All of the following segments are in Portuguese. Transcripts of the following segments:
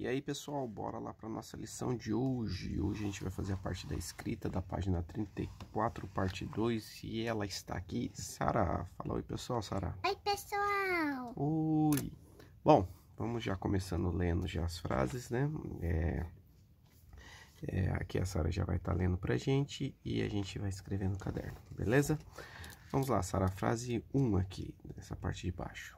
E aí pessoal, bora lá para nossa lição de hoje. Hoje a gente vai fazer a parte da escrita da página 34, parte 2, e ela está aqui, Sara. Fala oi pessoal, Sara. Oi pessoal. Oi. Bom, vamos já começando lendo já as frases, né? É, é, aqui a Sara já vai estar tá lendo para gente e a gente vai escrever no caderno, beleza? Vamos lá, Sara, frase 1 aqui, nessa parte de baixo.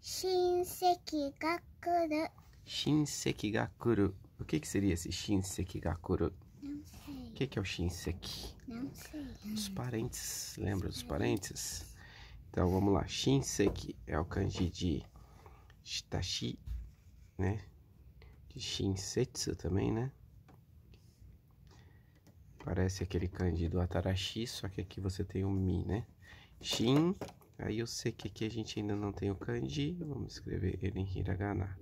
親戚が来る Shinsekigakuru. O que, que seria esse Shinsekigakuru? Não sei. O que, que é o Shinseki? Não sei. Os parentes. Lembra dos parentes? Então vamos lá. Shinseki é o kanji de Shitashi, né? De Shinsetsu também, né? Parece aquele kanji do Atarashi, só que aqui você tem o Mi, né? Shin, aí eu sei que aqui a gente ainda não tem o kanji, vamos escrever ele em hiragana.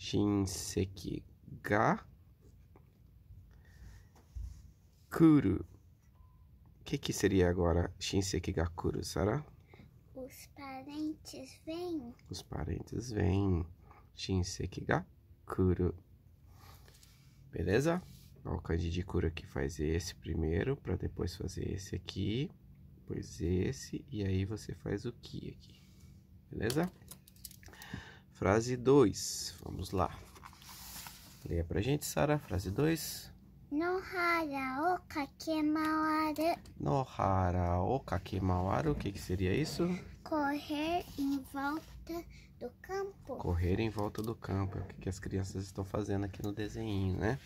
Shinseki ga kuru. O que, que seria agora Shinseki ga kuru, será? Os parentes vêm. Os parentes vêm. Shinseki ga kuru. Beleza? o kanji de cura que faz esse primeiro, para depois fazer esse aqui, depois esse, e aí você faz o que aqui, beleza? Frase 2. Vamos lá. Leia pra gente, Sara, frase 2. Nohara o kakemawaru. Nohara o kakemawaru, o que, que seria isso? Correr em volta do campo. Correr em volta do campo, é o que, que as crianças estão fazendo aqui no desenho, né?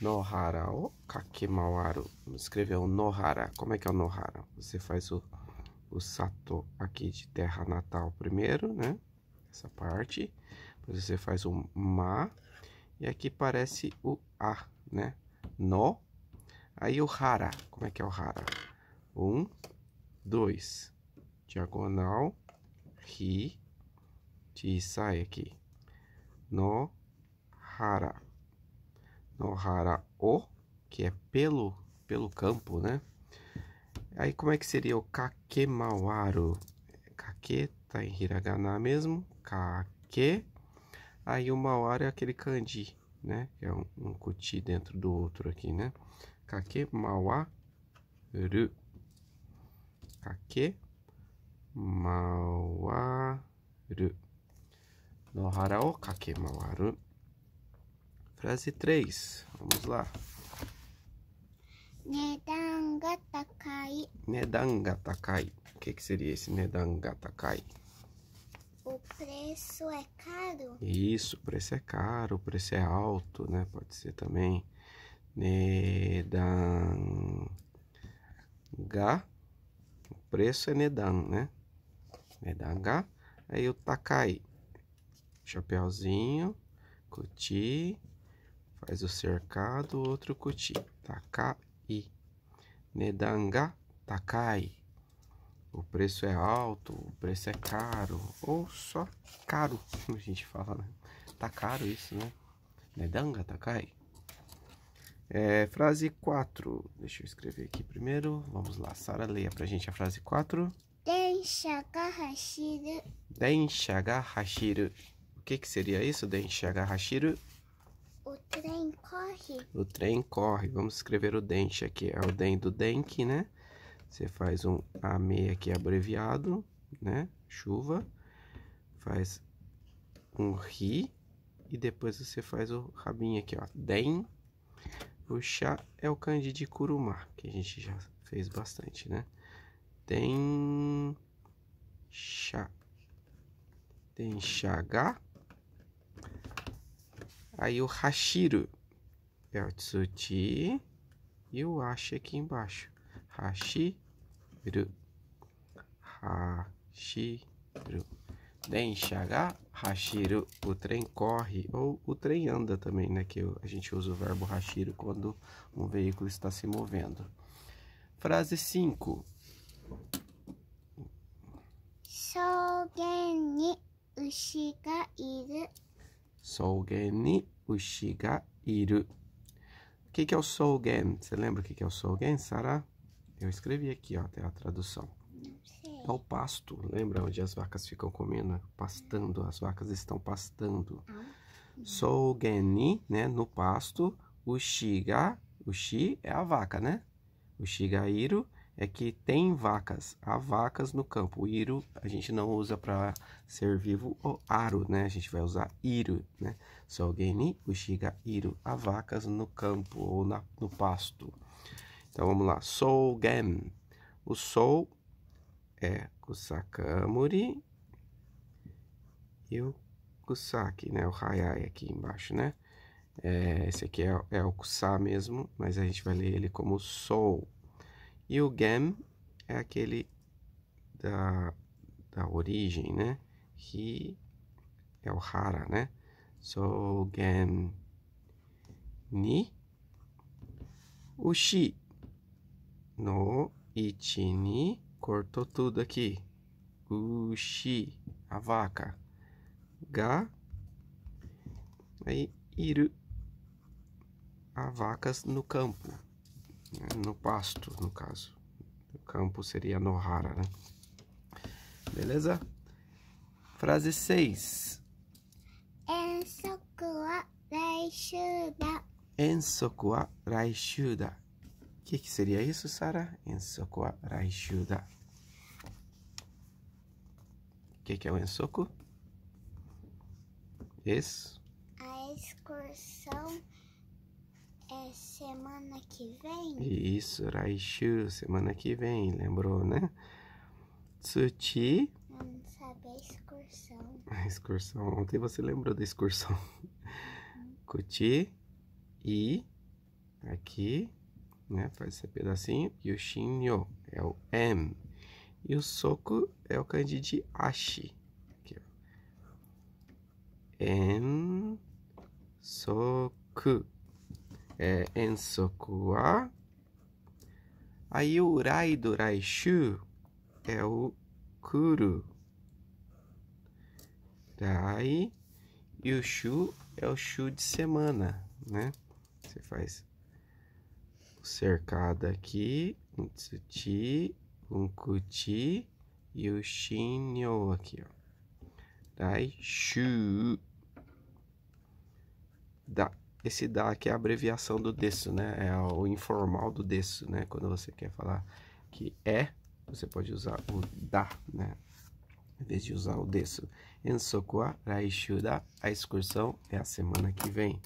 Nohara o kakemawaru. Vamos escrever o nohara. Como é que é o nohara? Você faz o, o sato aqui de terra natal primeiro, né? essa parte. Depois você faz o Ma. E aqui parece o A, né? No. Aí o Hara. Como é que é o Hara? Um, dois. Diagonal. Ri. Ti sai aqui. No. Hara. No Hara O. Que é pelo, pelo campo, né? Aí como é que seria o Kakemawaru? Kake tá em hiragana mesmo kake. Aí o mauara é aquele kanji, né? Que é um, um kuti dentro do outro aqui, né? Kake mawa ru. Kake mawaru. Nohara o kake mawaru. Frase 3. Vamos lá. Nedanga takai. Nedanga takai. O que, que seria esse nedan ga takai? o preço é caro? Isso, o preço é caro, o preço é alto, né? Pode ser também. É, Nedan. Ga. O preço é Nedan, né? Nedan Ga. Aí o Takai. Chapeuzinho. Cuti. Faz o cercado, outro cuti. Takai. Nedan Ga. Takai o preço é alto, o preço é caro, ou só caro, como a gente fala, né? Tá caro isso, né? Nedanga é Takai. Tá é, frase 4. Deixa eu escrever aqui primeiro. Vamos lá, Sara, leia pra gente a frase 4. Denshaga Hashiru. O que, que seria isso, Denshaga O trem corre. O trem corre. Vamos escrever o dente aqui. É o den do denki, né? Você faz um AME aqui abreviado, né? Chuva. Faz um RI. E depois você faz o rabinho aqui, ó. Den. O chá é o de Curumá, que a gente já fez bastante, né? Tem chá. Tem chagá. Aí o Hashiro. É o Tsuti. E o Ashi aqui embaixo. Hashi る走る Densha ga hashiru. O trem corre ou o trem anda também, né? Que a gente usa o verbo hashiru quando um veículo está se movendo. Frase 5. Sougeni ushi ga iru. Sougeni ushi ga iru. O que, que é o Sougen? Você lembra o que, que é o Sougen, Sarah? Eu escrevi aqui, ó, até a tradução. é o pasto, lembra onde as vacas ficam comendo? Pastando, as vacas estão pastando. Ah, Sou geni, né, no pasto. O shiga, o shi é a vaca, né? O shigairo é que tem vacas, há vacas no campo. O iru a gente não usa para ser vivo ou aro, né? A gente vai usar iru, né? Sou geni, o shigairo, há vacas no campo ou na, no pasto. Então vamos lá. Sou gem. O sou é kusakamuri e o kusaki, né? O hayai aqui embaixo, né? É, esse aqui é, é o kusa mesmo, mas a gente vai ler ele como sou. E o gem é aquele da, da origem, né? Hi é o hara, né? Sou gem ni. O shi no itini cortou tudo aqui. Ushi, a vaca. Ga, aí iru, a vacas no campo, é, no pasto, no caso. O campo seria no hara né? Beleza? Frase 6. Ensoku wa raishu da. Ensoku wa raishu o que, que, seria isso, Sara? Ensoku Raishuda. O que, que, é o Ensoku? Isso. A excursão é semana que vem? Isso, Raishu, semana que vem, lembrou, né? Tsuchi. Não sabe a excursão. A excursão. Ontem você lembrou da excursão. Hum. Kuti. E. Aqui né? Faz esse pedacinho. E o shinyo é o M. E o soku é o kanji de ashi. Aqui, ó. En soku. É en soku wa. Aí o rai do raishu é o kuru. dai E o shu é o shu de semana, né? Você faz cercado aqui, um tsuti, um kuti e o shinyo aqui, ó. Dai shu. Da. Esse da aqui é a abreviação do desu, né? É o informal do desu, né? Quando você quer falar que é, você pode usar o da, né? Em vez de usar o desu. Ensoku wa raishu da. A excursão é a semana que vem.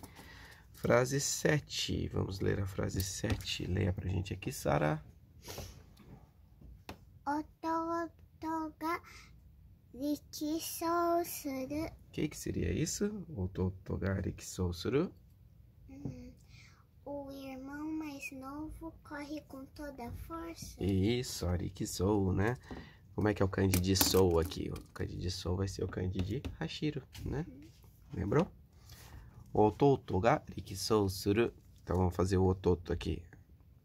Frase 7. Vamos ler a frase 7. Leia pra gente aqui, Sara. Ototoga suru. O que, que seria isso? Ototoga rikisousuru. Hum, o irmão mais novo corre com toda a força. Isso, arikisou, né? Como é que é o kanji de sou aqui? O kanji de sou vai ser o kanji de Hashiro, né? Uhum. Lembrou? O Toto ga rikisou suru. Então vamos fazer o ototo aqui.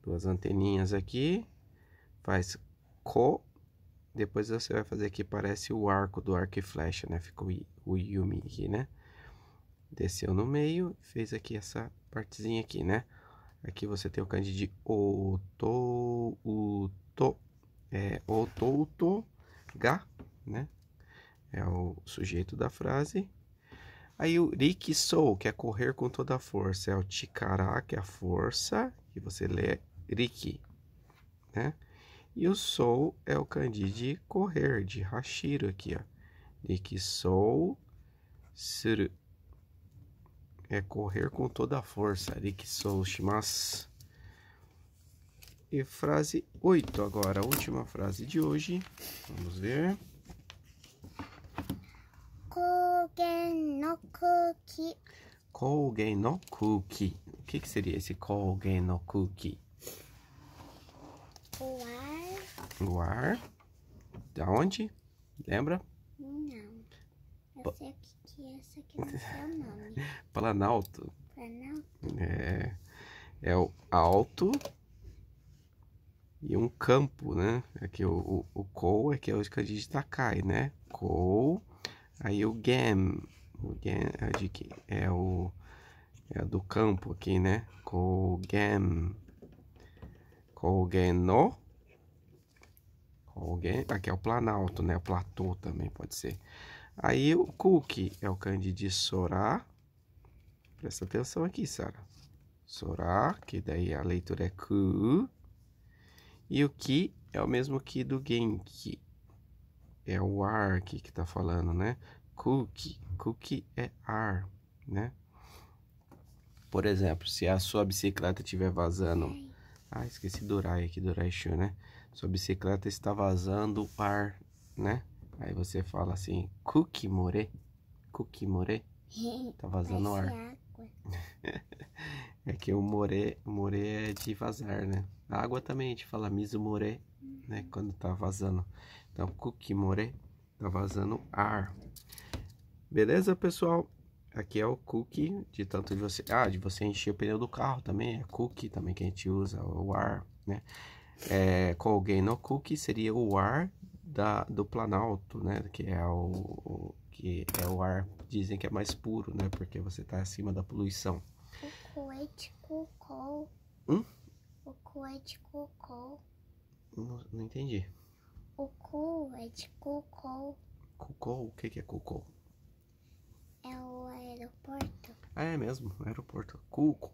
Duas anteninhas aqui. Faz ko. Depois você vai fazer aqui, parece o arco do arco e flecha, né? Ficou o Yumi aqui, né? Desceu no meio, fez aqui essa partezinha aqui, né? Aqui você tem o kanji de o Uto, é, Otouto, ga, né? É o sujeito da frase. Aí o Rikisou, que é correr com toda a força, é o Tikara, que é a força, que você lê Riki, né? E o Sou é o Kandi de correr, de Hashiro aqui, ó. Rikisou Suru. É correr com toda a força, Rikisou Shimasu. E frase 8 agora, a última frase de hoje. Vamos ver. Kougen no cookie. Kougen no cookie. O que, que seria esse Kougen no cookie? O ar. O ar. Da onde? Lembra? Não. Eu pa... sei que essa aqui é, não é o nome. Planalto. Planalto? É. É o alto e um campo, né? Aqui é o, o, o kou é que é onde a gente tá cai, né? Kou Aí o GAM, o GAM é, de que? é o é do campo aqui, né? Kogen. Kogeno. Kogen. Aqui é o planalto, né? O platô também pode ser. Aí o Kuki é o Candide Sorá. Presta atenção aqui, Sara. Sorá, que daí a leitura é Ku. E o Ki é o mesmo Ki do Genki é o ar aqui que está falando, né? Cookie, cookie é ar, né? Por exemplo, se a sua bicicleta estiver vazando... Ah, esqueci do Rai aqui, do Rai né? Sua bicicleta está vazando ar, né? Aí você fala assim, cookie more, cookie more, tá vazando ar. é que o more, more é de vazar, né? A água também, a gente fala miso more, né? Uhum. Quando tá vazando. Então, é kukimore tá vazando ar. Beleza, pessoal? Aqui é o cookie de tanto de você, ah, de você encher o pneu do carro também, é cookie também que a gente usa, o ar, né? É, Colguei no cookie seria o ar da, do Planalto, né? Que é o, o, que é o ar, dizem que é mais puro, né? Porque você está acima da poluição. O coete cocô. Hum? O coete cocô. Não, não entendi. Cucu é de Cucu. Cucu? O que, é Cucu? É o aeroporto. Ah, é mesmo, aeroporto. Cucu.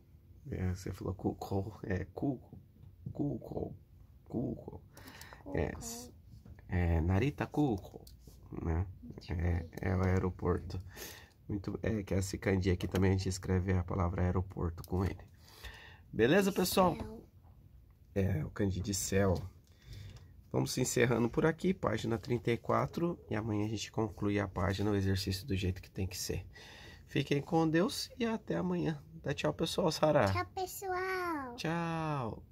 É, você falou Cucu. É Cucu. Cucu. Cucu. É, é Narita Cucu. Né? É, é o aeroporto. Muito, é que é essa candia aqui também a gente escreve a palavra aeroporto com ele. Beleza, pessoal? É, o Candi de Céu. Vamos encerrando por aqui, página 34, e amanhã a gente conclui a página, o exercício do jeito que tem que ser. Fiquem com Deus e até amanhã. Dá tchau, pessoal, Sara. Tchau, pessoal. Tchau.